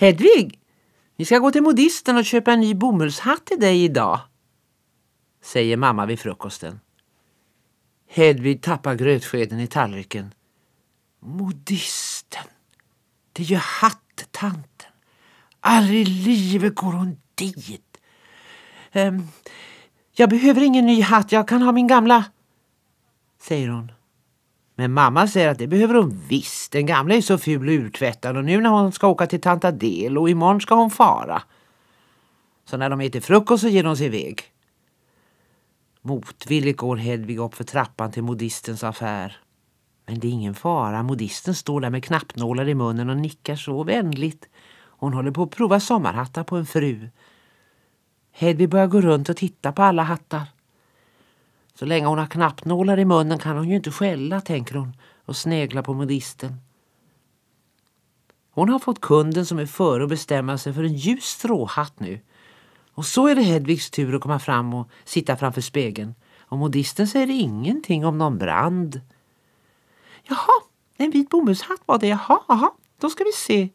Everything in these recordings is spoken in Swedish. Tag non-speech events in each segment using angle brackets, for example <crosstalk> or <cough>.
Hedvig, vi ska gå till modisten och köpa en ny bomullshatt till dig idag, säger mamma vid frukosten. Hedvig tappar grötskeden i tallriken. Modisten, det är ju hattanten. Aldrig i livet går hon dit. Um, jag behöver ingen ny hatt, jag kan ha min gamla, säger hon. Men mamma säger att det behöver hon visst. Den gamla är så ful och urtvättad och nu när hon ska åka till tanta Del och imorgon ska hon fara. Så när de äter frukost så ger de sig iväg. Motvilligt går Hedvig upp för trappan till modistens affär. Men det är ingen fara. Modisten står där med knappnålar i munnen och nickar så vänligt. Hon håller på att prova sommarhattar på en fru. Hedvig börjar gå runt och titta på alla hattar. Så länge hon har knappnålar i munnen kan hon ju inte skälla, tänker hon och sneglar på modisten. Hon har fått kunden som är före att bestämma sig för en ljus stråhatt nu. Och så är det Hedvigs tur att komma fram och sitta framför spegeln. Och modisten säger ingenting om någon brand. Jaha, en vit bomullshatt var det. Jaha, jaha, då ska vi se.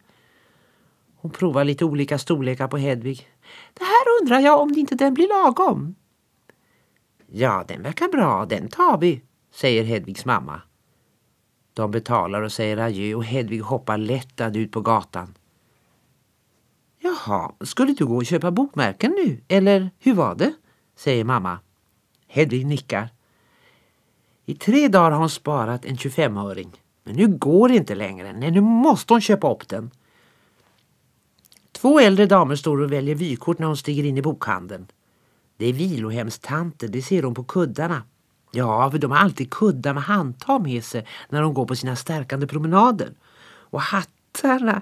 Hon provar lite olika storlekar på Hedvig. Det här undrar jag om inte den blir lagom. Ja, den verkar bra, den tar vi, säger Hedvigs mamma. De betalar och säger adjö och Hedvig hoppar lättad ut på gatan. Jaha, skulle du gå och köpa bokmärken nu, eller hur var det? säger mamma. Hedvig nickar. I tre dagar har hon sparat en 25-öring. Men nu går det inte längre. Nej, nu måste hon köpa upp den. Två äldre damer står och väljer vykort när hon stiger in i bokhandeln. Det är vilohemstanter, det ser hon på kuddarna. Ja, för de har alltid kuddar med handtag med sig när de går på sina stärkande promenader. Och hattarna!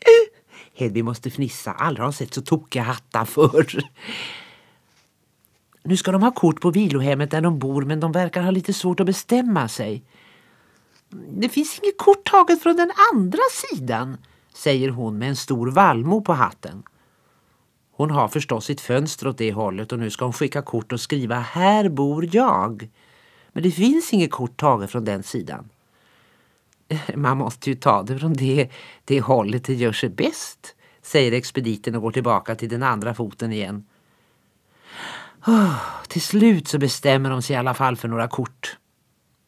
Eh, Hedvig måste fnissa. Aldrig har sett så tokiga hattar förr. Nu ska de ha kort på vilohemmet där de bor men de verkar ha lite svårt att bestämma sig. Det finns inget kort taget från den andra sidan, säger hon med en stor vallmo på hatten. Hon har förstås sitt fönster åt det hållet och nu ska hon skicka kort och skriva Här bor jag. Men det finns inget kort taget från den sidan. <laughs> Man måste ju ta det från det, det hållet det gör sig bäst, säger expediten och går tillbaka till den andra foten igen. Oh, till slut så bestämmer de sig i alla fall för några kort.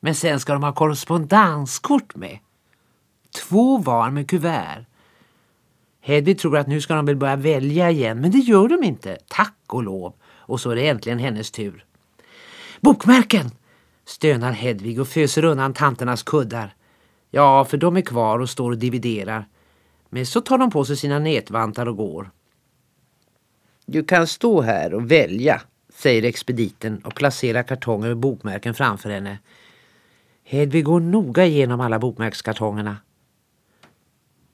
Men sen ska de ha korrespondenskort med. Två var med kuvert. Heddy tror att nu ska de väl börja välja igen, men det gör de inte. Tack och lov. Och så är det äntligen hennes tur. Bokmärken! stönar Hedvig och föser undan tanternas kuddar. Ja, för de är kvar och står och dividerar. Men så tar de på sig sina nätvantar och går. Du kan stå här och välja, säger expediten och placerar kartonger med bokmärken framför henne. Hedvig går noga igenom alla bokmärkskartongerna.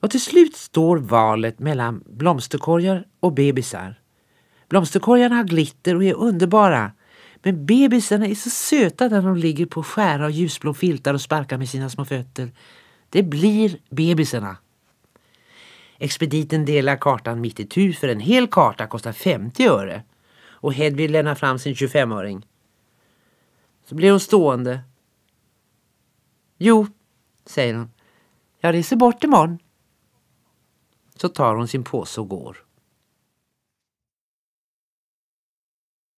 Och till slut står valet mellan blomsterkorgar och bebisar. Blomsterkorgarna har glitter och är underbara. Men bebisarna är så söta när de ligger på skära och ljusblå filtar och sparkar med sina små fötter. Det blir bebisarna. Expediten delar kartan mitt i tu för en hel karta kostar 50 öre. Och Hedvig lämnar fram sin 25-öring. Så blir hon stående. Jo, säger hon. Jag reser bort imorgon. Så tar hon sin påse och går.